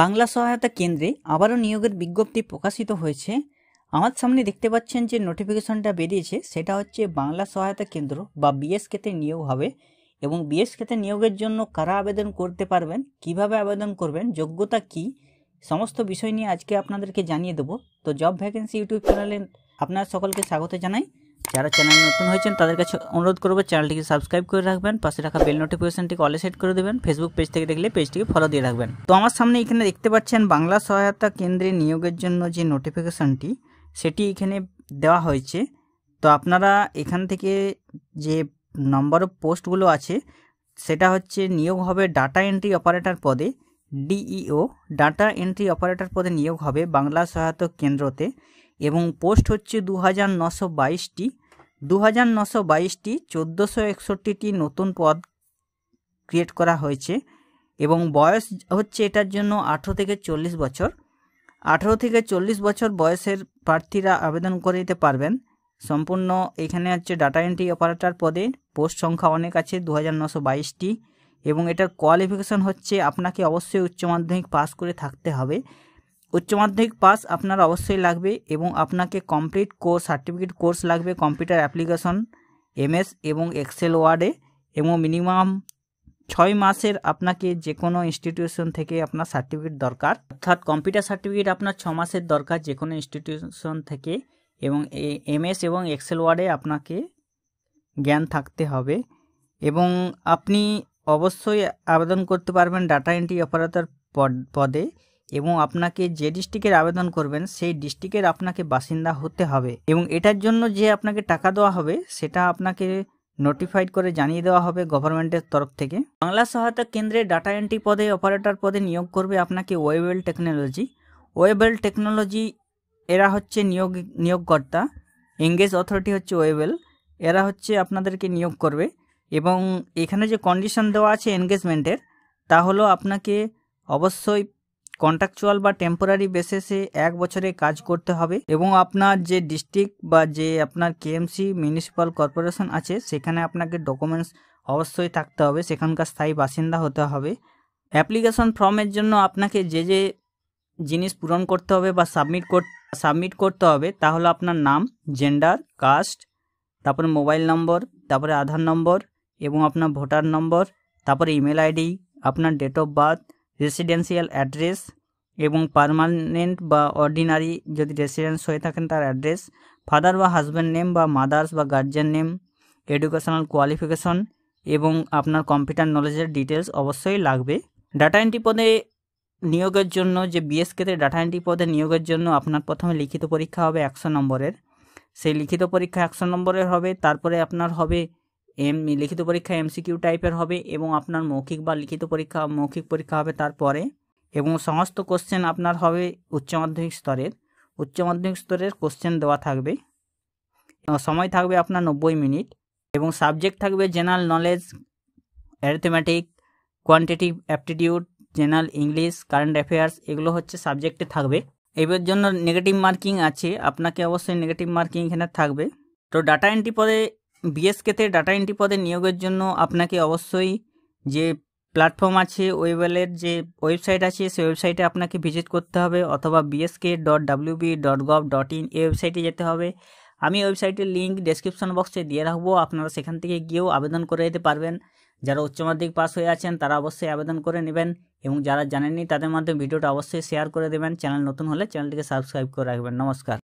বাংলা সহায়তা কেন্দ্রে আবারও নিয়োগের বিজ্ঞপ্তি প্রকাশিত হয়েছে আমার সামনে দেখতে পাচ্ছেন যে নোটিফিকেশনটা বেরিয়েছে সেটা হচ্ছে বাংলা সহায়তা কেন্দ্র বা বিএসকেতে নিয়োগ হবে এবং বিএসকেতে নিয়োগের জন্য কারা আবেদন করতে পারবেন কিভাবে আবেদন করবেন যোগ্যতা কি সমস্ত বিষয় নিয়ে আজকে আপনাদেরকে জানিয়ে দেবো তো জব ভ্যাকেন্সি ইউটিউব চ্যানেলে আপনার সকলকে স্বাগত জানাই যারা চ্যানেল নতুন হয়েছেন তাদের কাছে অনুরোধ করবো চ্যানেলটিকে সাবস্ক্রাইব করে রাখবেন পাশে রাখা বেল নোটিফিকেশনটিকে অলে সেট করে দেবেন ফেসবুক পেজ থেকে দেখলে পেজটিকে ফলো দিয়ে রাখবেন তো আমার সামনে এখানে দেখতে পাচ্ছেন বাংলা সহায়তা কেন্দ্রে নিয়োগের জন্য যে নোটিফিকেশনটি সেটি এখানে দেওয়া হয়েছে তো আপনারা এখান থেকে যে নম্বর অফ পোস্টগুলো আছে সেটা হচ্ছে নিয়োগ হবে ডাটা এন্ট্রি অপারেটর পদে ডিইও ডাটা এন্ট্রি অপারেটর পদে নিয়োগ হবে বাংলা সহায়তা কেন্দ্রতে এবং পোস্ট হচ্ছে দু হাজার নশো বাইশটি দু হাজার নশো বাইশটি চোদ্দোশো একষট্টিটি নতুন পদ ক্রিয়েট করা হয়েছে এবং বয়স হচ্ছে এটার জন্য আঠেরো থেকে চল্লিশ বছর আঠেরো থেকে চল্লিশ বছর বয়সের প্রার্থীরা আবেদন করে দিতে পারবেন সম্পূর্ণ এখানে হচ্ছে ডাটা এন্ট্রি অপারেটর পদে পোস্ট সংখ্যা অনেক আছে দু হাজার নশো বাইশটি এবং এটার কোয়ালিফিকেশন হচ্ছে আপনাকে অবশ্যই উচ্চ মাধ্যমিক পাস করে থাকতে হবে উচ্চমাধ্যমিক পাস আপনার অবশ্যই লাগবে এবং আপনাকে কমপ্লিট কোর্স সার্টিফিকেট কোর্স লাগবে কম্পিউটার অ্যাপ্লিকেশন এমএস এবং এক্সেল ওয়ার্ডে এবং মিনিমাম ছয় মাসের আপনাকে যে কোনো ইনস্টিটিউশন থেকে আপনার সার্টিফিকেট দরকার অর্থাৎ কম্পিউটার সার্টিফিকেট আপনার ছ মাসের দরকার যে কোনো ইনস্টিটিউশন থেকে এবং এমএস এবং এক্সেল ওয়ার্ডে আপনাকে জ্ঞান থাকতে হবে এবং আপনি অবশ্যই আবেদন করতে পারবেন ডাটা এন্ট্রি অপারেটর পদে এবং আপনাকে যে ডিস্ট্রিক্টের আবেদন করবেন সেই ডিস্ট্রিক্টের আপনাকে বাসিন্দা হতে হবে এবং এটার জন্য যে আপনাকে টাকা দেওয়া হবে সেটা আপনাকে নোটিফাইড করে জানিয়ে দেওয়া হবে গভর্নমেন্টের তরফ থেকে বাংলা সহায়তা কেন্দ্রে ডাটা এন্ট্রি পদে অপারেটর পদে নিয়োগ করবে আপনাকে ওয়েবেল টেকনোলজি ওয়েবেল টেকনোলজি এরা হচ্ছে নিয়োগ নিয়োগকর্তা এঙ্গেজ অথরিটি হচ্ছে ওয়েবেল এরা হচ্ছে আপনাদেরকে নিয়োগ করবে এবং এখানে যে কন্ডিশন দেওয়া আছে এনগেজমেন্টের তা হলো আপনাকে অবশ্যই কন্ট্রাকচুয়াল বা টেম্পোরারি বেসিসে এক বছরে কাজ করতে হবে এবং আপনার যে ডিস্ট্রিক্ট বা যে আপনার কেএমসি মিউনিসিপ্যাল কর্পোরেশন আছে সেখানে আপনাকে ডকুমেন্টস অবশ্যই থাকতে হবে সেখানকার স্থায়ী বাসিন্দা হতে হবে অ্যাপ্লিকেশন ফর্মের জন্য আপনাকে যে যে জিনিস পূরণ করতে হবে বা সাবমিট কর সাবমিট করতে হবে তাহলে আপনার নাম জেন্ডার কাস্ট তারপরে মোবাইল নম্বর তারপরে আধার নম্বর এবং আপনার ভোটার নম্বর তারপরে ইমেল আইডি আপনার date of birth residential address এবং পারমানেন্ট বা অর্ডিনারি যদি রেসিডেন্স হয়ে থাকেন তার অ্যাড্রেস ফাদার বা হাজব্যান্ড নেম বা মাদার্স বা গার্জিয়ান নেম এডুকেশনাল কোয়ালিফিকেশন এবং আপনার কম্পিউটার নলেজের ডিটেলস অবশ্যই লাগবে ডাটা এন্ট্রি পদে নিয়োগের জন্য যে বিএসকেতে ডাটা এন্ট্রি পদে নিয়োগের জন্য আপনার প্রথমে লিখিত পরীক্ষা হবে একশো নম্বরের সেই লিখিত পরীক্ষা একশো নম্বরের হবে তারপরে আপনার হবে এম লিখিত পরীক্ষা এমসিকিউ টাইপের হবে এবং আপনার মৌখিক বা লিখিত পরীক্ষা মৌখিক পরীক্ষা হবে তারপরে এবং সমস্ত কোশ্চেন আপনার হবে উচ্চ মাধ্যমিক স্তরের উচ্চ মাধ্যমিক স্তরের কোশ্চেন দেওয়া থাকবে সময় থাকবে আপনার নব্বই মিনিট এবং সাবজেক্ট থাকবে general knowledge arithmetic quantitative aptitude general English current affairs এগুলো হচ্ছে সাবজেক্টে থাকবে এবার জন্য নেগেটিভ মার্কিং আছে আপনাকে অবশ্যই নেগেটিভ মার্কিং এখানে থাকবে তো ডাটা এন্ট্রি পদে বিএসকেতে ডাটা এন্ট্রি পদে নিয়োগের জন্য আপনাকে অবশ্যই যে প্ল্যাটফর্ম আছে ওয়েবেলের যে ওয়েবসাইট আছে সেই ওয়েবসাইটে আপনাকে ভিজিট করতে হবে অথবা BSK dot WB dot gov dot in এই ওয়েবসাইটে যেতে হবে আমি ওয়েবসাইটের লিঙ্ক ডেসক্রিপশন বক্সে দিয়ে রাখবো আপনারা সেখান থেকে গিয়েও আবেদন করে দিতে পারবেন যারা উচ্চ মাধ্যমিক পাস হয়ে আছেন তারা অবশ্যই আবেদন করে নেবেন এবং যারা জানেননি তাদের মাধ্যমে ভিডিওটা অবশ্যই শেয়ার করে দেবেন চ্যানেল নতুন হলে চ্যানেলটিকে সাবস্ক্রাইব করে রাখবেন নমস্কার